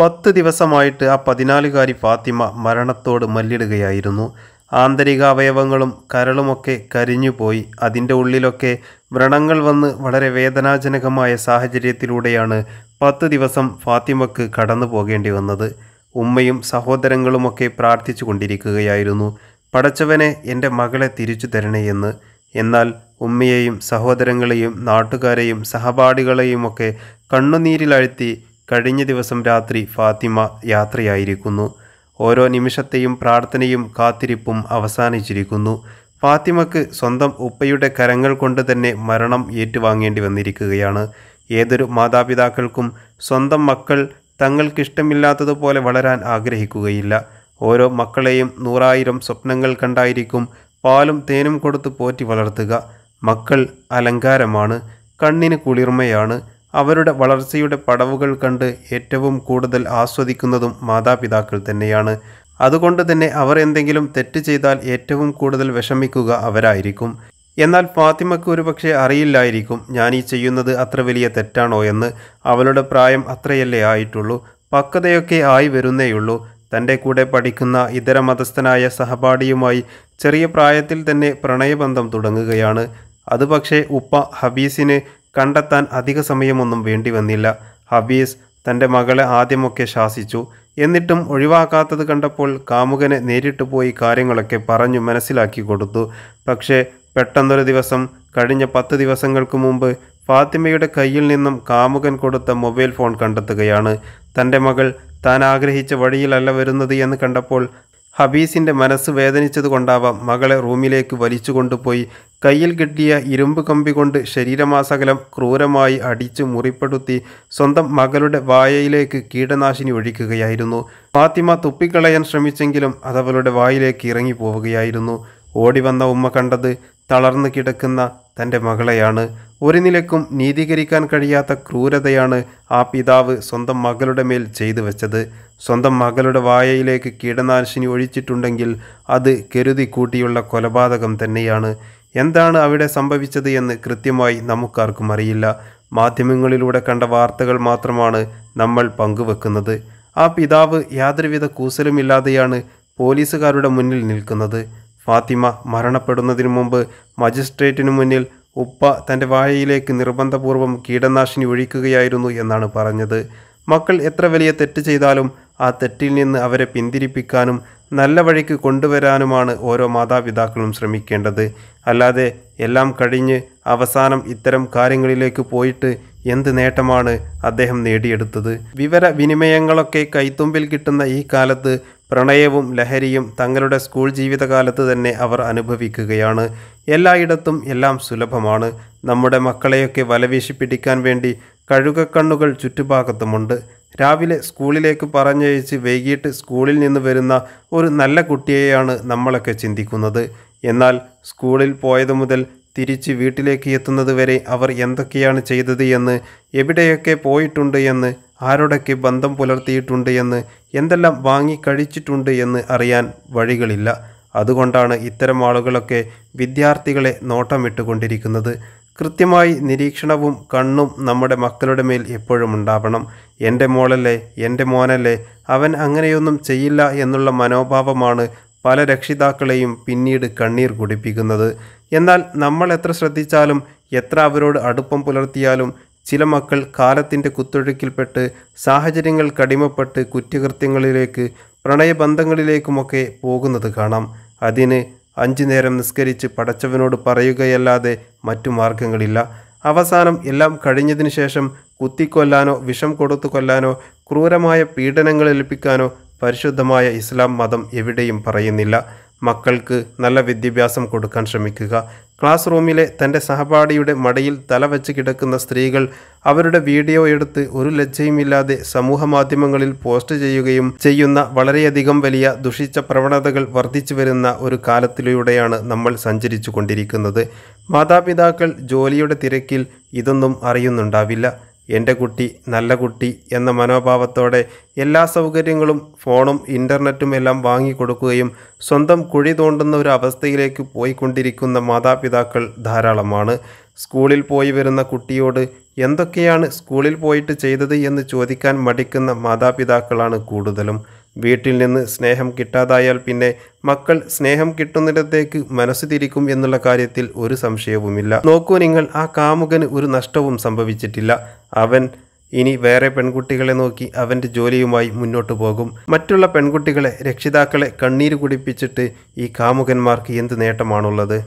പത്ത് ദിവസമായിട്ട് ആ പതിനാലുകാരി ഫാത്തിമ മരണത്തോട് മല്ലിടുകയായിരുന്നു ആന്തരിക അവയവങ്ങളും കരളുമൊക്കെ കരിഞ്ഞുപോയി അതിൻ്റെ ഉള്ളിലൊക്കെ വ്രണങ്ങൾ വന്ന് വളരെ വേദനാജനകമായ സാഹചര്യത്തിലൂടെയാണ് പത്ത് ദിവസം ഫാത്തിമക്ക് കടന്നു പോകേണ്ടി വന്നത് ഉമ്മയും സഹോദരങ്ങളുമൊക്കെ പ്രാർത്ഥിച്ചു കൊണ്ടിരിക്കുകയായിരുന്നു പടച്ചവനെ എൻ്റെ മകളെ തിരിച്ചു തരണേ എന്ന് എന്നാൽ ഉമ്മയെയും സഹോദരങ്ങളെയും നാട്ടുകാരെയും സഹപാഠികളെയുമൊക്കെ കണ്ണുനീരിലഴ്ത്തി കഴിഞ്ഞ ദിവസം രാത്രി ഫാത്തിമ യാത്രയായിരിക്കുന്നു ഓരോ നിമിഷത്തെയും പ്രാർത്ഥനയും കാത്തിരിപ്പും അവസാനിച്ചിരിക്കുന്നു ഫാത്തിമക്ക് സ്വന്തം ഉപ്പയുടെ കരങ്ങൾ കൊണ്ട് തന്നെ മരണം ഏറ്റുവാങ്ങേണ്ടി വന്നിരിക്കുകയാണ് ഏതൊരു മാതാപിതാക്കൾക്കും സ്വന്തം മക്കൾ തങ്ങൾക്കിഷ്ടമില്ലാത്തതുപോലെ വളരാൻ ആഗ്രഹിക്കുകയില്ല ഓരോ മക്കളെയും നൂറായിരം സ്വപ്നങ്ങൾ കണ്ടായിരിക്കും പാലും തേനും കൊടുത്ത് പോറ്റി വളർത്തുക മക്കൾ അലങ്കാരമാണ് കണ്ണിന് കുളിർമയാണ് അവരുടെ വളർച്ചയുടെ പടവുകൾ കണ്ട് ഏറ്റവും കൂടുതൽ ആസ്വദിക്കുന്നതും മാതാപിതാക്കൾ തന്നെയാണ് അതുകൊണ്ട് തന്നെ അവർ എന്തെങ്കിലും തെറ്റ് ചെയ്താൽ ഏറ്റവും കൂടുതൽ വിഷമിക്കുക അവരായിരിക്കും എന്നാൽ ഫാത്തിമയ്ക്ക് പക്ഷേ അറിയില്ലായിരിക്കും ഞാൻ ഈ ചെയ്യുന്നത് അത്ര വലിയ തെറ്റാണോ എന്ന് അവളുടെ പ്രായം അത്രയല്ലേ ആയിട്ടുള്ളൂ പക്വതയൊക്കെ ആയി വരുന്നേയുള്ളൂ തൻ്റെ കൂടെ പഠിക്കുന്ന ഇതര മതസ്ഥനായ സഹപാഠിയുമായി ചെറിയ പ്രായത്തിൽ തന്നെ പ്രണയബന്ധം തുടങ്ങുകയാണ് അത് പക്ഷേ ഉപ്പ ഹബീസിന് കണ്ടെത്താൻ അധിക സമയമൊന്നും വേണ്ടി വന്നില്ല ഹബീസ് തൻ്റെ മകളെ ആദ്യമൊക്കെ ശാസിച്ചു എന്നിട്ടും ഒഴിവാക്കാത്തത് കണ്ടപ്പോൾ കാമുകനെ നേരിട്ട് പോയി കാര്യങ്ങളൊക്കെ പറഞ്ഞു മനസ്സിലാക്കി കൊടുത്തു പക്ഷേ പെട്ടെന്നൊരു ദിവസം കഴിഞ്ഞ പത്ത് ദിവസങ്ങൾക്ക് മുമ്പ് ഫാത്തിമയുടെ കയ്യിൽ നിന്നും കാമുകൻ കൊടുത്ത മൊബൈൽ ഫോൺ കണ്ടെത്തുകയാണ് തൻ്റെ മകൾ താൻ ആഗ്രഹിച്ച വഴിയിലല്ല വരുന്നത് എന്ന് കണ്ടപ്പോൾ ഹബീസിൻ്റെ മനസ്സ് വേദനിച്ചതുകൊണ്ടാവാം മകളെ റൂമിലേക്ക് വലിച്ചു കൊണ്ടുപോയി കയ്യിൽ കിട്ടിയ ഇരുമ്പ് കമ്പി കൊണ്ട് ശരീരമാസകലം ക്രൂരമായി അടിച്ചു മുറിപ്പെടുത്തി സ്വന്തം മകളുടെ വായയിലേക്ക് കീടനാശിനി ഒഴിക്കുകയായിരുന്നു ഫാത്തിമ തുപ്പിക്കളയാൻ ശ്രമിച്ചെങ്കിലും അതവളുടെ വായിലേക്ക് ഇറങ്ങിപ്പോവുകയായിരുന്നു ഓടിവന്ന ഉമ്മ കണ്ടത് തളർന്നു കിടക്കുന്ന തൻ്റെ മകളെയാണ് ഒരു നിലക്കും നീതീകരിക്കാൻ കഴിയാത്ത ക്രൂരതയാണ് ആ പിതാവ് സ്വന്തം മകളുടെ മേൽ ചെയ്തു വെച്ചത് സ്വന്തം മകളുടെ വായയിലേക്ക് കീടനാശിനി ഒഴിച്ചിട്ടുണ്ടെങ്കിൽ അത് കരുതി കൂട്ടിയുള്ള കൊലപാതകം തന്നെയാണ് എന്താണ് അവിടെ സംഭവിച്ചത് എന്ന് കൃത്യമായി നമുക്കാർക്കും അറിയില്ല മാധ്യമങ്ങളിലൂടെ കണ്ട വാർത്തകൾ മാത്രമാണ് നമ്മൾ പങ്കുവെക്കുന്നത് ആ പിതാവ് യാതൊരുവിധ കൂസലുമില്ലാതെയാണ് പോലീസുകാരുടെ മുന്നിൽ നിൽക്കുന്നത് ഫാത്തിമ മരണപ്പെടുന്നതിനു മുമ്പ് മജിസ്ട്രേറ്റിനു മുന്നിൽ ഉപ്പ തൻ്റെ വായയിലേക്ക് നിർബന്ധപൂർവ്വം കീടനാശിനി ഒഴിക്കുകയായിരുന്നു എന്നാണ് പറഞ്ഞത് മക്കൾ എത്ര വലിയ തെറ്റ് ചെയ്താലും ആ തെറ്റിൽ നിന്ന് അവരെ പിന്തിരിപ്പിക്കാനും നല്ല വഴിക്ക് കൊണ്ടുവരാനുമാണ് ഓരോ മാതാപിതാക്കളും ശ്രമിക്കേണ്ടത് അല്ലാതെ എല്ലാം കഴിഞ്ഞ് അവസാനം ഇത്തരം കാര്യങ്ങളിലേക്ക് പോയിട്ട് എന്ത് നേട്ടമാണ് അദ്ദേഹം നേടിയെടുത്തത് വിവര വിനിമയങ്ങളൊക്കെ കൈത്തുമ്പിൽ കിട്ടുന്ന ഈ കാലത്ത് പ്രണയവും ലഹരിയും തങ്ങളുടെ സ്കൂൾ ജീവിതകാലത്ത് തന്നെ അവർ അനുഭവിക്കുകയാണ് എല്ലായിടത്തും എല്ലാം സുലഭമാണ് നമ്മുടെ മക്കളെയൊക്കെ വലവീശി പിടിക്കാൻ വേണ്ടി കഴുകക്കണ്ണുകൾ ചുറ്റുഭാഗത്തുമുണ്ട് രാവിലെ സ്കൂളിലേക്ക് പറഞ്ഞയച്ച് വൈകിട്ട് സ്കൂളിൽ നിന്ന് വരുന്ന ഒരു നല്ല കുട്ടിയെയാണ് നമ്മളൊക്കെ ചിന്തിക്കുന്നത് എന്നാൽ സ്കൂളിൽ പോയത് മുതൽ തിരിച്ച് വീട്ടിലേക്ക് എത്തുന്നത് വരെ അവർ എന്തൊക്കെയാണ് ചെയ്തത് എന്ന് എവിടെയൊക്കെ പോയിട്ടുണ്ട് എന്ന് ആരോടൊക്കെ ബന്ധം പുലർത്തിയിട്ടുണ്ട് എന്ന് എന്തെല്ലാം വാങ്ങി കഴിച്ചിട്ടുണ്ട് എന്ന് അറിയാൻ വഴികളില്ല അതുകൊണ്ടാണ് ഇത്തരം ആളുകളൊക്കെ വിദ്യാർത്ഥികളെ നോട്ടമിട്ടുകൊണ്ടിരിക്കുന്നത് കൃത്യമായി നിരീക്ഷണവും കണ്ണും നമ്മുടെ മക്കളുടെ മേൽ എപ്പോഴും ഉണ്ടാവണം എൻ്റെ മോളല്ലേ എൻ്റെ മോനല്ലേ അവൻ അങ്ങനെയൊന്നും ചെയ്യില്ല എന്നുള്ള മനോഭാവമാണ് പല രക്ഷിതാക്കളെയും പിന്നീട് കണ്ണീർ കുടിപ്പിക്കുന്നത് എന്നാൽ നമ്മൾ എത്ര ശ്രദ്ധിച്ചാലും എത്ര അവരോട് അടുപ്പം പുലർത്തിയാലും ചില മക്കൾ കാലത്തിൻ്റെ കുത്തൊഴുക്കിൽപ്പെട്ട് സാഹചര്യങ്ങൾ കടിമപ്പെട്ട് കുറ്റകൃത്യങ്ങളിലേക്ക് പ്രണയബന്ധങ്ങളിലേക്കുമൊക്കെ പോകുന്നത് കാണാം അതിന് അഞ്ചു നേരം നിസ്കരിച്ച് പടച്ചവനോട് പറയുകയല്ലാതെ മറ്റു മാർഗങ്ങളില്ല അവസാനം എല്ലാം കഴിഞ്ഞതിന് ശേഷം കുത്തിക്കൊല്ലാനോ വിഷം കൊടുത്തു കൊല്ലാനോ ക്രൂരമായ പീഡനങ്ങൾ ഏൽപ്പിക്കാനോ പരിശുദ്ധമായ ഇസ്ലാം മതം എവിടെയും പറയുന്നില്ല മക്കൾക്ക് നല്ല വിദ്യാഭ്യാസം കൊടുക്കാൻ ശ്രമിക്കുക ക്ലാസ് റൂമിലെ തൻ്റെ സഹപാഠിയുടെ മടയിൽ തലവച്ച് കിടക്കുന്ന സ്ത്രീകൾ അവരുടെ വീഡിയോ എടുത്ത് ഒരു ലജ്ജയുമില്ലാതെ സമൂഹ മാധ്യമങ്ങളിൽ പോസ്റ്റ് ചെയ്യുകയും ചെയ്യുന്ന വളരെയധികം വലിയ ദുഷിച്ച പ്രവണതകൾ വർദ്ധിച്ചു വരുന്ന ഒരു കാലത്തിലൂടെയാണ് നമ്മൾ സഞ്ചരിച്ചു കൊണ്ടിരിക്കുന്നത് മാതാപിതാക്കൾ ജോലിയുടെ തിരക്കിൽ ഇതൊന്നും അറിയുന്നുണ്ടാവില്ല എൻ്റെ കുട്ടി നല്ല കുട്ടി എന്ന മനോഭാവത്തോടെ എല്ലാ സൗകര്യങ്ങളും ഫോണും ഇൻ്റർനെറ്റും എല്ലാം വാങ്ങിക്കൊടുക്കുകയും സ്വന്തം കുഴി തോണ്ടുന്ന ഒരു അവസ്ഥയിലേക്ക് പോയിക്കൊണ്ടിരിക്കുന്ന മാതാപിതാക്കൾ ധാരാളമാണ് സ്കൂളിൽ പോയി വരുന്ന കുട്ടിയോട് എന്തൊക്കെയാണ് സ്കൂളിൽ പോയിട്ട് ചെയ്തത് എന്ന് ചോദിക്കാൻ മടിക്കുന്ന മാതാപിതാക്കളാണ് കൂടുതലും വീട്ടിൽ നിന്ന് സ്നേഹം കിട്ടാതായാൽ പിന്നെ മക്കൾ സ്നേഹം കിട്ടുന്നിടത്തേക്ക് മനസ്സ് തിരിക്കും എന്നുള്ള കാര്യത്തിൽ ഒരു സംശയവുമില്ല നോക്കൂ നിങ്ങൾ ആ കാമുകന് ഒരു നഷ്ടവും സംഭവിച്ചിട്ടില്ല അവൻ ഇനി വേറെ പെൺകുട്ടികളെ നോക്കി അവൻ്റെ ജോലിയുമായി മുന്നോട്ടു പോകും മറ്റുള്ള പെൺകുട്ടികളെ രക്ഷിതാക്കളെ കണ്ണീര് കുടിപ്പിച്ചിട്ട് ഈ കാമുകന്മാർക്ക് എന്ത് നേട്ടമാണുള്ളത്